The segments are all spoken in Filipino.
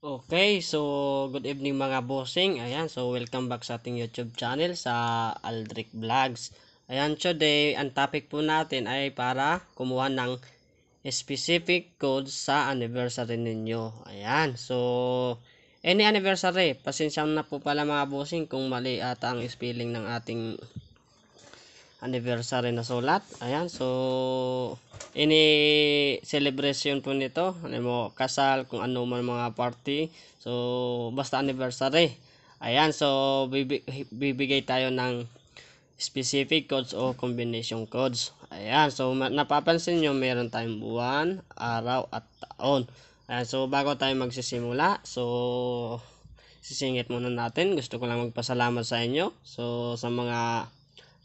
Okay, so good evening mga bossing. Ayan, so welcome back sa ating YouTube channel sa Aldric Vlogs. Ayan, today ang topic po natin ay para kumuha ng specific code sa anniversary ninyo. Ayan, so any anniversary, pasensya na po pala mga bossing kung mali ata ang spelling ng ating anniversary na sulat. Ayan, so ini celebration po nito alam ano mo kasal kung ano man mga party so basta anniversary ayan so bibigay tayo ng specific codes o combination codes ayan so napapansin nyo meron tayong buwan araw at taon ayan so bago tayo magsisimula so sisingit muna natin gusto ko lang magpasalamat sa inyo so sa mga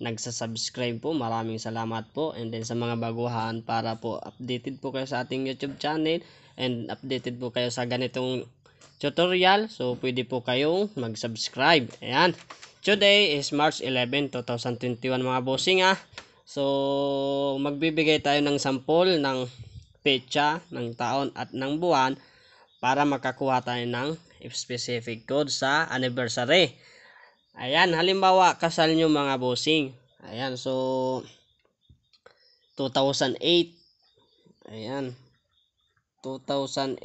nagsasubscribe po. Maraming salamat po. And then sa mga baguhan para po updated po kayo sa ating YouTube channel and updated po kayo sa ganitong tutorial. So pwede po kayong mag-subscribe. Ayan. Today is March 11, 2021 mga bossing ah. So magbibigay tayo ng sample ng petsa ng taon at ng buwan para makakuha tayo ng specific code sa anniversary. Ayan, halimbawa, kasal nyo mga bossing. Ayan, so, 2008. Ayan, 2008.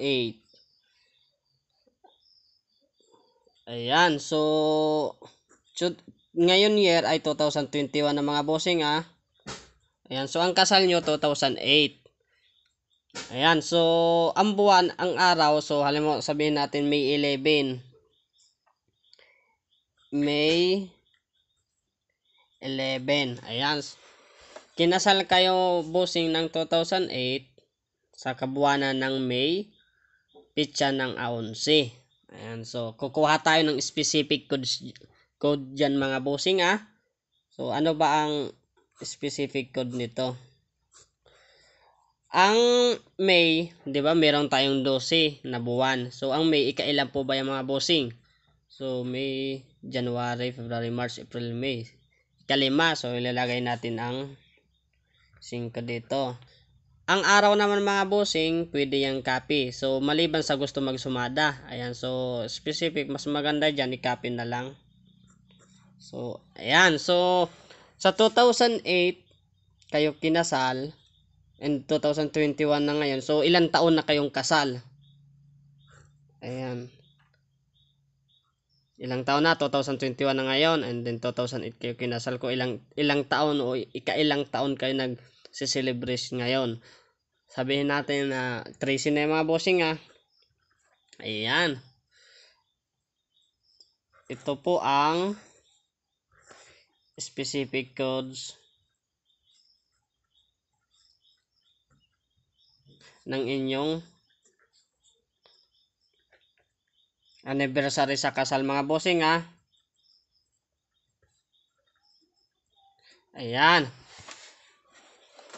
Ayan, so, ngayon year ay 2021 na mga bossing ah. Ayan, so ang kasal nyo 2008. Ayan, so ang buwan, ang araw, so halimbawa sabihin natin May 11. May 11. Ayan. Kinasal kayo busing ng 2008 sa kabuwanan ng May pitsa ng aonsi. Ayan. So, kukuha tayo ng specific codes, code dyan mga busing ah. So, ano ba ang specific code nito? Ang May, 'di ba, meron tayong 12 na buwan. So ang May ikailan po ba 'yung mga bossing? So May January, February, March, April, May. Ikalima, so ilalagay natin ang 5 dito. Ang araw naman mga bossing, pwede yung copy. So, maliban sa gusto magsumada. Ayan, so, specific, mas maganda dyan, i-copy na lang. So, ayan. So, sa 2008, kayo kinasal. And 2021 na ngayon. So, ilan taon na kayong kasal? Ayan ilang taon na, 2021 na ngayon, and then 2008 kayo kinasal ko, ilang, ilang taon o ikailang taon kayo nag-celebrate ngayon. Sabihin natin na uh, Tracy na yung mga bossing ha. Ah. Ayan. Ito po ang specific codes ng inyong anniversary sa kasal mga bossing ah Ayan.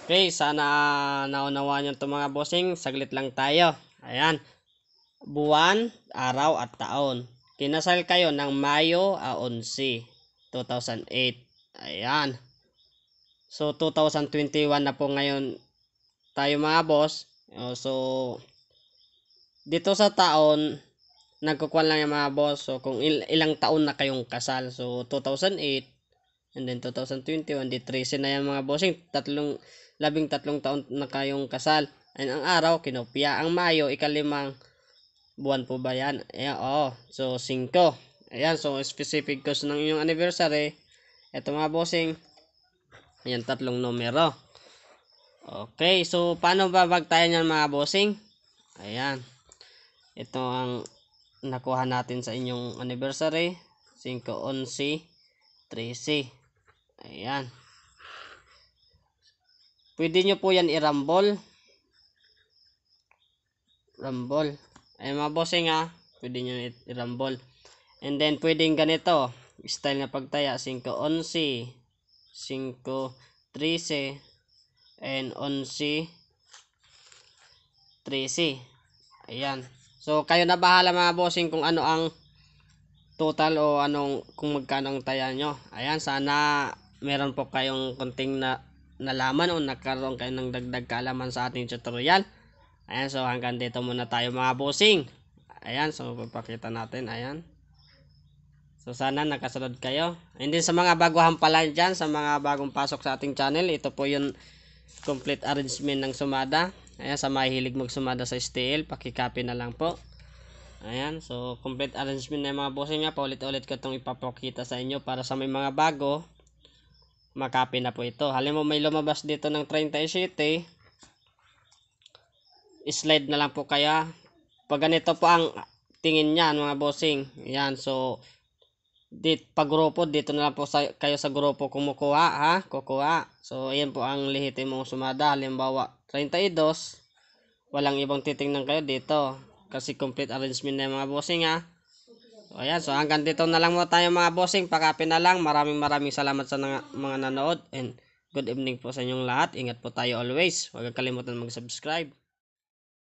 Okay, sana ah, naunawaan nyo ito mga bossing. Saglit lang tayo. Ayan. Buwan, araw at taon. Kinasal kayo ng Mayo 11, 2008. Ayan. So, 2021 na po ngayon tayo mga boss. Oh, so, dito sa taon, nagkukuha lang yung mga boss. So, kung il- ilang taon na kayong kasal. So, 2008, and then 2021, di 13 na yan mga bossing. Tatlong, labing tatlong taon na kayong kasal. And ang araw, kinopya. Ang Mayo, ikalimang buwan po ba yan? eh oo. Oh, so, 5. Ayan, so specific cause ng inyong anniversary. eto mga bossing. Ayan, tatlong numero. Okay, so paano ba bagtayan yan mga bossing? Ayan. Ito ang nakuha natin sa inyong anniversary 511 c ayan pwede nyo po yan i-rumble rumble ay mga bossing ha pwede nyo i-rumble and then pwedeng ganito style na pagtaya 511 c and 11 c 3 3C ayan So kayo na bahala mga bossing kung ano ang total o anong kung magkano ang taya nyo. Ayan, sana meron po kayong konting na nalaman o nagkaroon kayo ng dagdag kaalaman sa ating tutorial. Ayan, so hanggang dito muna tayo mga bossing. Ayan, so papakita natin, ayan. So sana nakasunod kayo. And din sa mga baguhan pala dyan, sa mga bagong pasok sa ating channel, ito po yung complete arrangement ng sumada. Ayan, sa mahilig magsumada sa steel, pakicopy na lang po. Ayan, so complete arrangement na yung mga bossing nga. Paulit-ulit ko itong ipapakita sa inyo para sa may mga bago, makapi na po ito. Halimbawa may lumabas dito ng 37, slide na lang po kaya. Pag ganito po ang tingin niyan mga bossing. Ayan, so dit pag grupo dito na lang po sa, kayo sa grupo kumukuha ha kukuha so ayan po ang lihitin mong sumada halimbawa 32, walang ibang titingnan kayo dito. Kasi complete arrangement na yung mga bossing ha. So, ayan, so hanggang dito na lang muna tayo mga bossing. Pakapin na lang. Maraming maraming salamat sa mga nanood. And good evening po sa inyong lahat. Ingat po tayo always. Huwag kalimutan mag-subscribe.